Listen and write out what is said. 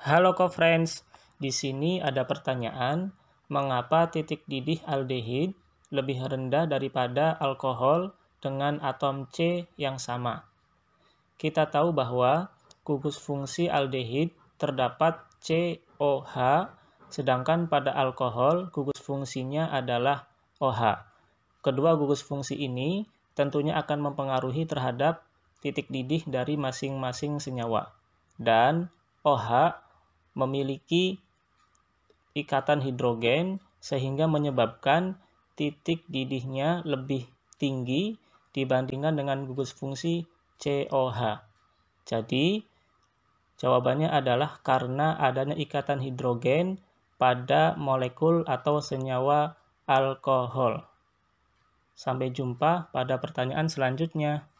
Halo co-friends, di sini ada pertanyaan, mengapa titik didih aldehid lebih rendah daripada alkohol dengan atom C yang sama? Kita tahu bahwa gugus fungsi aldehid terdapat COH, sedangkan pada alkohol gugus fungsinya adalah OH. Kedua gugus fungsi ini tentunya akan mempengaruhi terhadap titik didih dari masing-masing senyawa. Dan OH memiliki ikatan hidrogen sehingga menyebabkan titik didihnya lebih tinggi dibandingkan dengan gugus fungsi COH. Jadi, jawabannya adalah karena adanya ikatan hidrogen pada molekul atau senyawa alkohol. Sampai jumpa pada pertanyaan selanjutnya.